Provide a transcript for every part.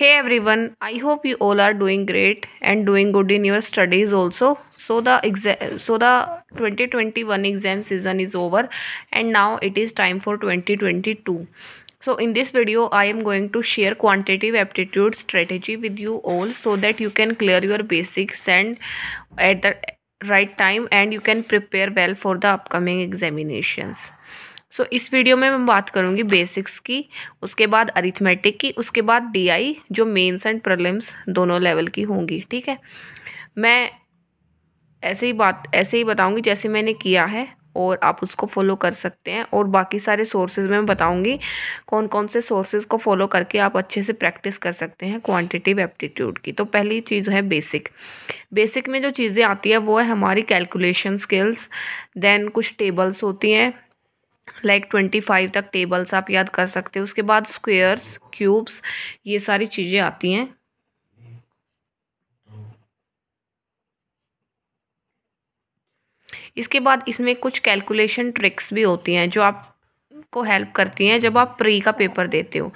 hey everyone i hope you all are doing great and doing good in your studies also so the exam so the 2021 exam season is over and now it is time for 2022 so in this video i am going to share quantitative aptitude strategy with you all so that you can clear your basics and at the right time and you can prepare well for the upcoming examinations सो इस video में मैं बात करूँगी basics की उसके बाद arithmetic की उसके बाद डी जो मेन्स एंड प्रलिम्स दोनों लेवल की होंगी ठीक है मैं ऐसे ही बात ऐसे ही बताऊँगी जैसे मैंने किया है और आप उसको फॉलो कर सकते हैं और बाकी सारे सोर्सेज में बताऊंगी कौन कौन से सोर्सेज को फॉलो करके आप अच्छे से प्रैक्टिस कर सकते हैं क्वांटिटिव एप्टीट्यूड की तो पहली चीज़ है बेसिक बेसिक में जो चीज़ें आती है वो है हमारी कैलकुलेशन स्किल्स देन कुछ टेबल्स होती हैं लाइक ट्वेंटी फाइव तक टेबल्स आप याद कर सकते हो उसके बाद स्क्वेयर्स क्यूब्स ये सारी चीज़ें आती हैं इसके बाद इसमें कुछ कैलकुलेशन ट्रिक्स भी होती हैं जो आप को हेल्प करती हैं जब आप प्री का पेपर देते हो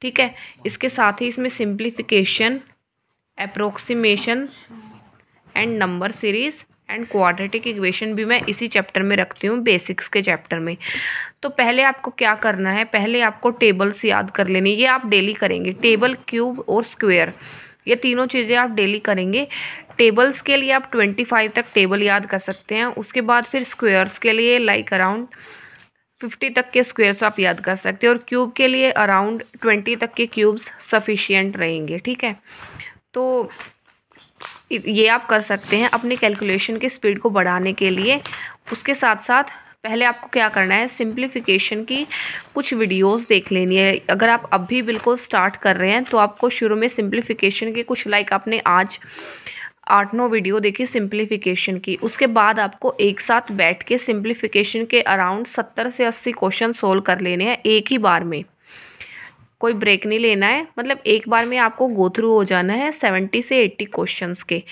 ठीक है इसके साथ ही इसमें simplification approximation and number series and quadratic equation भी मैं इसी चैप्टर में रखती हूँ बेसिक्स के चैप्टर में तो पहले आपको क्या करना है पहले आपको टेबल्स याद कर लेनी ये आप डेली करेंगे टेबल क्यूब और स्क्वेयर ये तीनों चीज़ें आप डेली करेंगे टेबल्स के लिए आप ट्वेंटी फाइव तक टेबल याद कर सकते हैं उसके बाद फिर स्क्वेयर्स के लिए लाइक अराउंड फिफ्टी तक के स्क्वेयर्स आप याद कर सकते हैं और क्यूब के लिए अराउंड ट्वेंटी तक के क्यूब्स सफिशियंट रहेंगे ठीक है तो ये आप कर सकते हैं अपने कैलकुलेशन के स्पीड को बढ़ाने के लिए उसके साथ साथ पहले आपको क्या करना है सिंप्लीफिकेशन की कुछ वीडियोस देख लेनी है अगर आप अभी बिल्कुल स्टार्ट कर रहे हैं तो आपको शुरू में सिंप्लीफिकेशन के कुछ लाइक आपने आज आठ नौ वीडियो देखी सिंप्लीफिकेशन की उसके बाद आपको एक साथ बैठ के सिंप्लीफिकेशन के अराउंड सत्तर से अस्सी क्वेश्चन सोल्व कर लेने हैं एक ही बार में कोई ब्रेक नहीं लेना है मतलब एक बार में आपको गो थ्रू हो जाना है सेवेंटी से एट्टी क्वेश्चंस के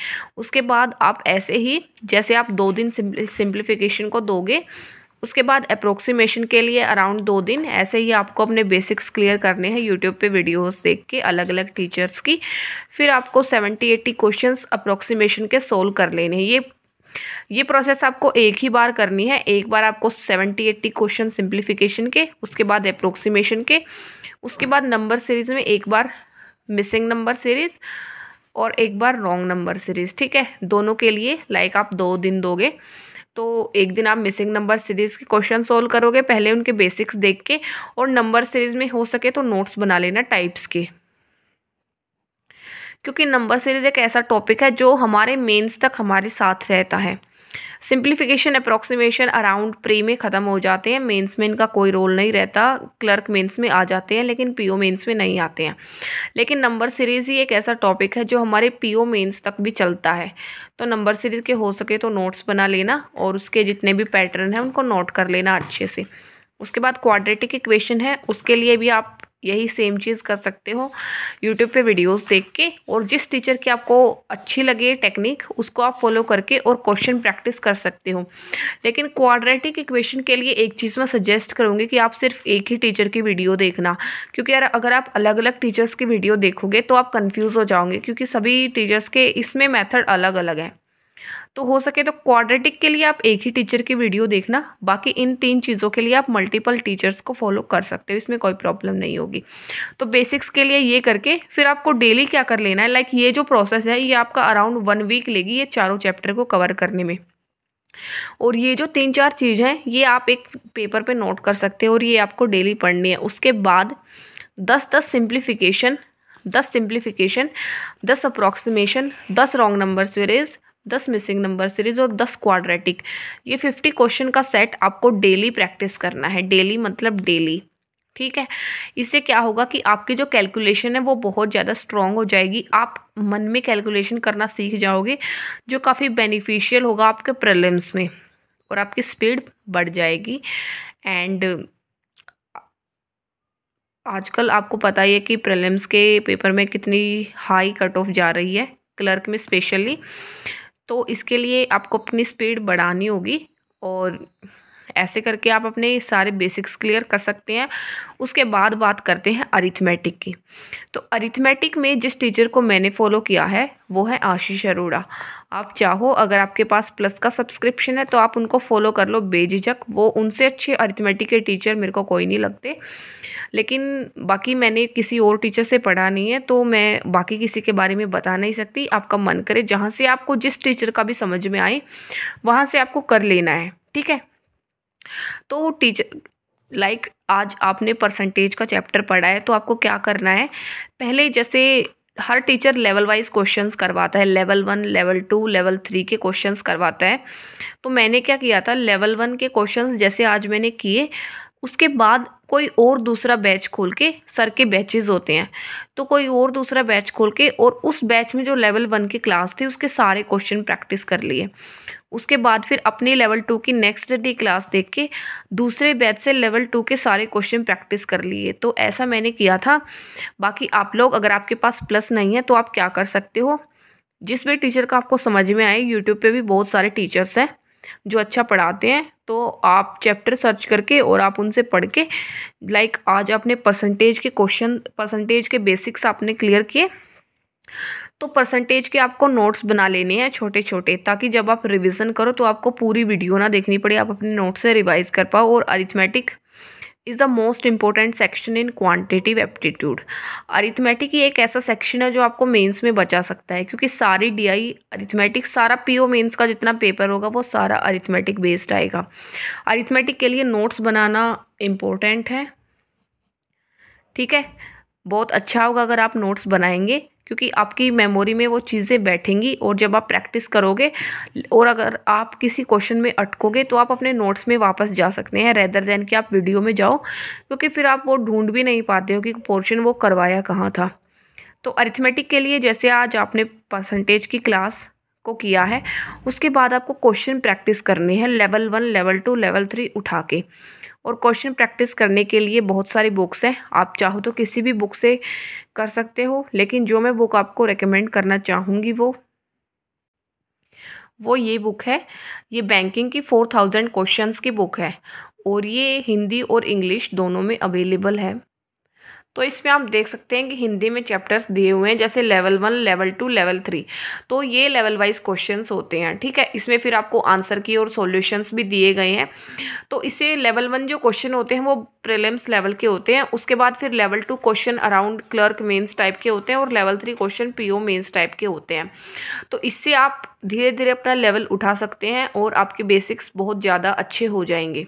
उसके बाद आप ऐसे ही जैसे आप दो दिन सिंप्लीफिकेशन को दोगे उसके बाद अप्रोक्सीमेशन के लिए अराउंड दो दिन ऐसे ही आपको अपने बेसिक्स क्लियर करने हैं यूट्यूब पे वीडियोस देख के अलग अलग टीचर्स की फिर आपको सेवेंटी एट्टी क्वेश्चंस अप्रोक्सीमेशन के सोल्व कर लेने हैं ये ये प्रोसेस आपको एक ही बार करनी है एक बार आपको सेवेंटी एट्टी क्वेश्चन सिंप्लीफिकेशन के उसके बाद अप्रोक्सीमेशन के उसके बाद नंबर सीरीज़ में एक बार मिसिंग नंबर सीरीज़ और एक बार रॉन्ग नंबर सीरीज़ ठीक है दोनों के लिए लाइक आप दो दिन दोगे तो एक दिन आप मिसिंग नंबर सीरीज़ के क्वेश्चन सोल्व करोगे पहले उनके बेसिक्स देख के और नंबर सीरीज़ में हो सके तो नोट्स बना लेना टाइप्स के क्योंकि नंबर सीरीज़ एक ऐसा टॉपिक है जो हमारे मेंस तक हमारे साथ रहता है सिंप्लीफिकेशन अप्रॉक्सीमेशन अराउंड प्री में ख़त्म हो जाते हैं मेंस में इनका कोई रोल नहीं रहता क्लर्क मेंस में आ जाते हैं लेकिन पीओ मेंस में नहीं आते हैं लेकिन नंबर सीरीज़ ही एक ऐसा टॉपिक है जो हमारे पीओ मेंस तक भी चलता है तो नंबर सीरीज़ के हो सके तो नोट्स बना लेना और उसके जितने भी पैटर्न हैं उनको नोट कर लेना अच्छे से उसके बाद क्वाड्रेटिक इक्वेशन है उसके लिए भी आप यही सेम चीज़ कर सकते हो यूट्यूब पे वीडियोस देख के और जिस टीचर की आपको अच्छी लगे टेक्निक उसको आप फॉलो करके और क्वेश्चन प्रैक्टिस कर सकते हो लेकिन क्वाड्रेटिक इक्वेशन के लिए एक चीज़ मैं सजेस्ट करूँगी कि आप सिर्फ एक ही टीचर की वीडियो देखना क्योंकि यार अगर आप अलग अलग टीचर्स की वीडियो देखोगे तो आप कन्फ्यूज़ हो जाओगे क्योंकि सभी टीचर्स के इसमें मैथड अलग अलग हैं तो हो सके तो क्वाड्रेटिक के लिए आप एक ही टीचर की वीडियो देखना बाकी इन तीन चीज़ों के लिए आप मल्टीपल टीचर्स को फॉलो कर सकते हो इसमें कोई प्रॉब्लम नहीं होगी तो बेसिक्स के लिए ये करके फिर आपको डेली क्या कर लेना है लाइक ये जो प्रोसेस है ये आपका अराउंड वन वीक लेगी ये चारों चैप्टर को कवर करने में और ये जो तीन चार चीज़ हैं ये आप एक पेपर पे नोट कर सकते हो और ये आपको डेली पढ़नी है उसके बाद दस दस सिंप्लीफिकेशन दस सिंप्लीफिकेशन दस अप्रॉक्सीमेशन दस रॉन्ग नंबर्स वेर इज़ दस मिसिंग नंबर सीरीज और दस क्वाड्रेटिक ये फिफ्टी क्वेश्चन का सेट आपको डेली प्रैक्टिस करना है डेली मतलब डेली ठीक है इससे क्या होगा कि आपकी जो कैलकुलेशन है वो बहुत ज़्यादा स्ट्रॉन्ग हो जाएगी आप मन में कैलकुलेशन करना सीख जाओगे जो काफ़ी बेनिफिशियल होगा आपके प्रलम्स में और आपकी स्पीड बढ़ जाएगी एंड आजकल आपको पता ही है कि प्रलम्स के पेपर में कितनी हाई कट ऑफ जा रही है क्लर्क में स्पेशली तो इसके लिए आपको अपनी स्पीड बढ़ानी होगी और ऐसे करके आप अपने सारे बेसिक्स क्लियर कर सकते हैं उसके बाद बात करते हैं अरिथमेटिक की तो अरिथमेटिक में जिस टीचर को मैंने फॉलो किया है वो है आशीष अरोड़ा आप चाहो अगर आपके पास प्लस का सब्सक्रिप्शन है तो आप उनको फॉलो कर लो बेझिझक वो उनसे अच्छे अरिथमेटिक के टीचर मेरे को कोई नहीं लगते लेकिन बाकी मैंने किसी और टीचर से पढ़ा नहीं है तो मैं बाकी किसी के बारे में बता नहीं सकती आपका मन करे जहाँ से आपको जिस टीचर का भी समझ में आए वहाँ से आपको कर लेना है ठीक है तो टीचर लाइक like, आज आपने परसेंटेज का चैप्टर पढ़ा है तो आपको क्या करना है पहले जैसे हर टीचर लेवल वाइज क्वेश्चंस करवाता है level one level two level three के क्वेश्चंस करवाता है तो मैंने क्या किया था लेवल वन के क्वेश्चंस जैसे आज मैंने किए उसके बाद कोई और दूसरा बैच खोल के सर के बैचेज होते हैं तो कोई और दूसरा बैच खोल के और उस बैच में जो लेवल वन की क्लास थी उसके सारे क्वेश्चन प्रैक्टिस कर लिए उसके बाद फिर अपने लेवल टू की नेक्स्ट डे क्लास देख के दूसरे बैच से लेवल टू के सारे क्वेश्चन प्रैक्टिस कर लिए तो ऐसा मैंने किया था बाकी आप लोग अगर आपके पास प्लस नहीं है तो आप क्या कर सकते हो जिस भी टीचर का आपको समझ में आए यूट्यूब पे भी बहुत सारे टीचर्स हैं जो अच्छा पढ़ाते हैं तो आप चैप्टर सर्च करके और आप उनसे पढ़ के लाइक आज आपने परसेंटेज के क्वेश्चन परसेंटेज के बेसिक्स आपने क्लियर किए तो परसेंटेज के आपको नोट्स बना लेने हैं छोटे छोटे ताकि जब आप रिवीजन करो तो आपको पूरी वीडियो ना देखनी पड़े आप अपने नोट से रिवाइज कर पाओ और arithmetic is the most important section in quantitative aptitude arithmetic एक ऐसा सेक्शन है जो आपको मेंस में बचा सकता है क्योंकि सारी डीआई अरिथमेटिक सारा पीओ मेंस का जितना पेपर होगा वो सारा अरिथमेटिक बेस्ड आएगा अरिथमेटिक के लिए नोट्स बनाना इम्पोर्टेंट है ठीक है बहुत अच्छा होगा अगर आप नोट्स बनाएंगे क्योंकि आपकी मेमोरी में वो चीज़ें बैठेंगी और जब आप प्रैक्टिस करोगे और अगर आप किसी क्वेश्चन में अटकोगे तो आप अपने नोट्स में वापस जा सकते हैं रेदर देन कि आप वीडियो में जाओ क्योंकि फिर आप वो ढूंढ भी नहीं पाते हो कि पोर्शन वो करवाया कहाँ था तो अरिथमेटिक के लिए जैसे आज आपने परसेंटेज की क्लास को किया है उसके बाद आपको क्वेश्चन प्रैक्टिस करनी है level one level two level three उठा के और क्वेश्चन प्रैक्टिस करने के लिए बहुत सारी बुक्स हैं आप चाहो तो किसी भी बुक से कर सकते हो लेकिन जो मैं बुक आपको रेकमेंड करना चाहूँगी वो वो ये बुक है ये बैंकिंग की फोर थाउजेंड क्वेश्चन की बुक है और ये हिंदी और इंग्लिश दोनों में अवेलेबल है तो इसमें आप देख सकते हैं कि हिंदी में चैप्टर्स दिए हुए हैं जैसे level one level two level three तो ये लेवल वाइज क्वेश्चंस होते हैं ठीक है इसमें फिर आपको आंसर की और सॉल्यूशंस भी दिए गए हैं तो इसे लेवल वन जो क्वेश्चन होते हैं वो प्रीलिम्स लेवल के होते हैं उसके बाद फिर level two question around clerk mains type के होते हैं और level three question P O type के होते हैं तो इससे आप धीरे धीरे अपना लेवल उठा सकते हैं और आपके बेसिक्स बहुत ज़्यादा अच्छे हो जाएंगे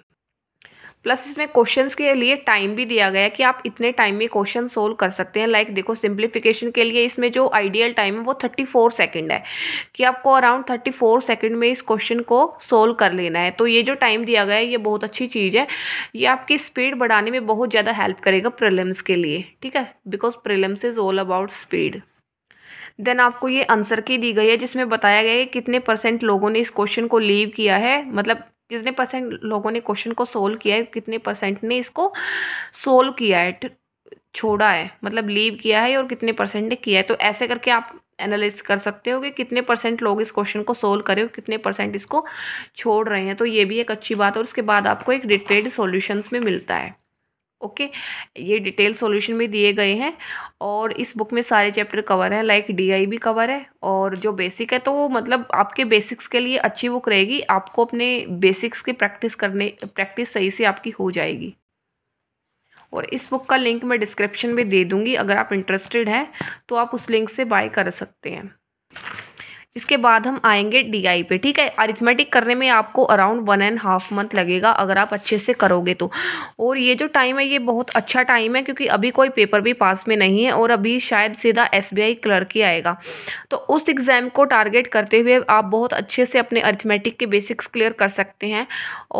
प्लस इसमें क्वेश्चंस के लिए टाइम भी दिया गया है कि आप इतने टाइम में क्वेश्चन सोल्व कर सकते हैं लाइक like देखो सिंप्लीफिकेशन के लिए इसमें जो आइडियल टाइम है वो थर्टी फोर सेकेंड है कि आपको अराउंड थर्टी फोर सेकेंड में इस क्वेश्चन को सोल्व कर लेना है तो ये जो टाइम दिया गया है ये बहुत अच्छी चीज़ है ये आपकी स्पीड बढ़ाने में बहुत ज़्यादा हेल्प करेगा प्रिलिम्स के लिए ठीक है because prelims is all about speed then आपको ये आंसर की दी गई है जिसमें बताया गया है कि कितने परसेंट लोगों ने इस क्वेश्चन को लीव किया है मतलब कितने परसेंट लोगों ने क्वेश्चन को सोल्व किया है कितने परसेंट ने इसको सोल्व किया है छोड़ा है मतलब लीव किया है और कितने परसेंट ने किया है तो ऐसे करके आप एनालिस कर सकते हो कि कितने परसेंट लोग इस क्वेश्चन को सोल्व करें और कितने परसेंट इसको छोड़ रहे हैं तो ये भी एक अच्छी बात है और उसके बाद आपको एक डिटेल्ड सॉल्यूशंस में मिलता है ओके ये डिटेल सॉल्यूशन भी दिए गए हैं और इस बुक में सारे चैप्टर कवर हैं लाइक डीआई भी कवर है और जो बेसिक है तो वो मतलब आपके बेसिक्स के लिए अच्छी बुक रहेगी आपको अपने बेसिक्स की प्रैक्टिस करने प्रैक्टिस सही से आपकी हो जाएगी और इस बुक का लिंक मैं डिस्क्रिप्शन में दे दूँगी अगर आप इंटरेस्टेड हैं तो आप उस लिंक से बाय कर सकते हैं इसके बाद हम आएंगे डी पे ठीक है अरिथमेटिक करने में आपको around one and half month लगेगा अगर आप अच्छे से करोगे तो और ये जो टाइम है ये बहुत अच्छा टाइम है क्योंकि अभी कोई पेपर भी पास में नहीं है और अभी शायद सीधा एस क्लर्क ही आएगा तो उस एग्ज़ाम को टारगेट करते हुए आप बहुत अच्छे से अपने अरिथमेटिक के बेसिक्स क्लियर कर सकते हैं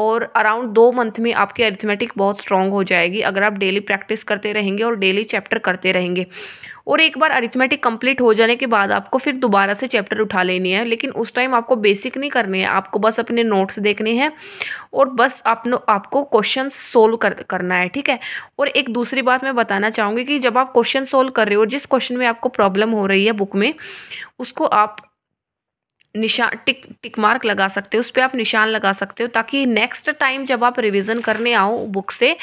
और अराउंड दो मंथ में आपकी अरिथमेटिक बहुत स्ट्रॉन्ग हो जाएगी अगर आप डेली प्रैक्टिस करते रहेंगे और डेली चैप्टर करते रहेंगे और एक बार अरिथमेटिक कंप्लीट हो जाने के बाद आपको फिर दोबारा से चैप्टर उठा लेनी है लेकिन उस टाइम आपको बेसिक नहीं करनी है आपको बस अपने नोट्स देखने हैं और बस आपने आपको क्वेश्चन सोल्व कर, करना है ठीक है और एक दूसरी बात मैं बताना चाहूँगी कि जब आप क्वेश्चन सोल्व कर रहे हो जिस क्वेश्चन में आपको प्रॉब्लम हो रही है बुक में उसको आप निशान टिक टिक मार्क लगा सकते हो उस पर आप निशान लगा सकते हो ताकि नेक्स्ट टाइम जब आप रिवीजन करने आओ बुक से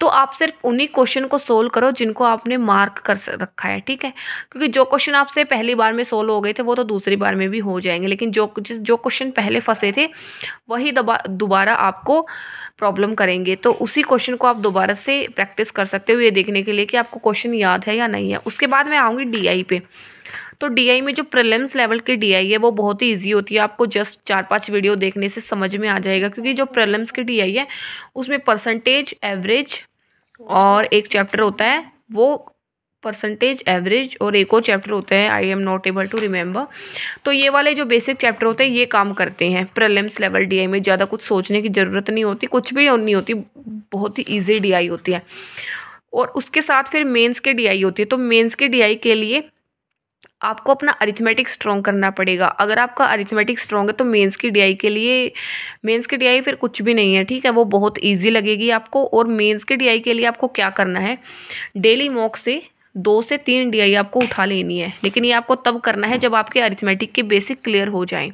तो आप सिर्फ उन्हीं क्वेश्चन को सोल्व करो जिनको आपने मार्क कर रखा है ठीक है क्योंकि जो क्वेश्चन आपसे पहली बार में सोल्व हो गए थे वो तो दूसरी बार में भी हो जाएंगे लेकिन जो जिस जो क्वेश्चन पहले फंसे थे वही दोबारा आपको प्रॉब्लम करेंगे तो उसी क्वेश्चन को आप दोबारा से प्रैक्टिस कर सकते हो ये देखने के लिए कि आपको क्वेश्चन याद है या नहीं है उसके बाद मैं आऊँगी डी पे तो डी में जो प्रिलिम्स लेवल की डी है वो बहुत ही ईजी होती है आपको जस्ट चार पाँच वीडियो देखने से समझ में आ जाएगा क्योंकि जो प्रिलिम्स की डी है उसमें परसेंटेज एवरेज और एक चैप्टर होता है वो परसेंटेज एवरेज और एक और चैप्टर होते हैं I am not able to remember तो ये वाले जो बेसिक चैप्टर होते हैं ये काम करते हैं प्रलिम्स लेवल डीआई में ज़्यादा कुछ सोचने की ज़रूरत नहीं होती कुछ भी नहीं होती बहुत ही ईजी डीआई होती है और उसके साथ फिर मेंस के डीआई होती है तो मेंस के डीआई के लिए आपको अपना अरिथमेटिक स्ट्रॉन्ग करना पड़ेगा अगर आपका अरिथमेटिक स्ट्रॉन्ग है तो मेंस की डीआई के लिए मेंस की डीआई फिर कुछ भी नहीं है ठीक है वो बहुत ईजी लगेगी आपको और मेंस के डीआई के लिए आपको क्या करना है डेली मॉक से दो से तीन डी आपको उठा लेनी है लेकिन ये आपको तब करना है जब आपके अरिथमेटिक के बेसिक क्लियर हो जाएँ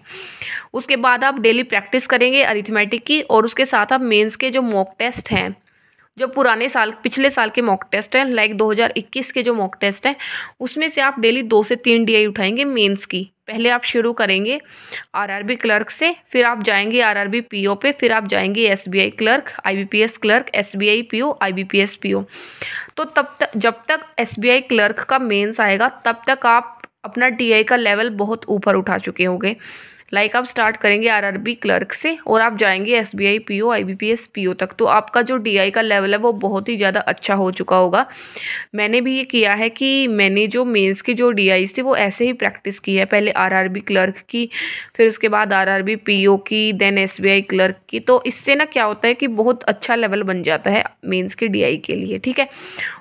उसके बाद आप डेली प्रैक्टिस करेंगे अरिथमेटिक की और उसके साथ आप मेन्स के जो मॉक टेस्ट हैं जो पुराने साल पिछले साल के मॉक टेस्ट हैं लाइक 2021 के जो मॉक टेस्ट हैं उसमें से आप डेली दो से तीन डी उठाएंगे मेंस की पहले आप शुरू करेंगे आरआरबी क्लर्क से फिर आप जाएंगे आरआरबी पीओ पे फिर आप जाएंगे SBI clerk IBPS clerk SBI PO IBPS PO तो तब तक जब तक एसबीआई क्लर्क का मेंस आएगा तब तक आप अपना टीआई का लेवल बहुत ऊपर उठा चुके होंगे लाइक आप स्टार्ट करेंगे आरआरबी क्लर्क से और आप जाएंगे एसबीआई पीओ आईबीपीएस पीओ तक तो आपका जो डीआई का लेवल है वो बहुत ही ज़्यादा अच्छा हो चुका होगा मैंने भी ये किया है कि मैंने जो मेंस के जो डी थे वो ऐसे ही प्रैक्टिस की है पहले आरआरबी क्लर्क की फिर उसके बाद आरआरबी पीओ की देन एसबीआई क्लर्क की तो इससे ना क्या होता है कि बहुत अच्छा लेवल बन जाता है मेन्स के आई के लिए ठीक है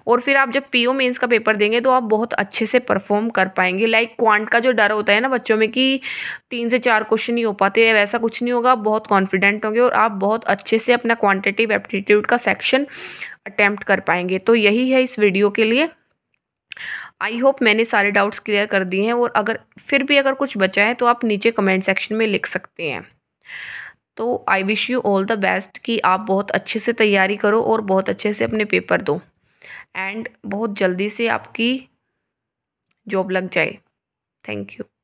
और फिर आप जब ओ मेन्स का पेपर देंगे तो आप बहुत अच्छे से परफॉर्म कर पाएंगे लाइक क्वांट का जो डर होता है ना बच्चों में कि तीन से चार चार क्वेश्चन ही हो पाते हैं वैसा कुछ नहीं होगा आप बहुत कॉन्फिडेंट होंगे और आप बहुत अच्छे से अपना क्वांटिटिव एप्टीट्यूड का सेक्शन अटैम्प्ट कर पाएंगे तो यही है इस वीडियो के लिए आई होप मैंने सारे डाउट्स क्लियर कर दिए हैं और अगर फिर भी अगर कुछ बचा है तो आप नीचे कमेंट सेक्शन में लिख सकते हैं तो I wish you all the best कि आप बहुत अच्छे से तैयारी करो और बहुत अच्छे से अपने पेपर दो एंड बहुत जल्दी से आपकी जॉब लग जाए थैंक यू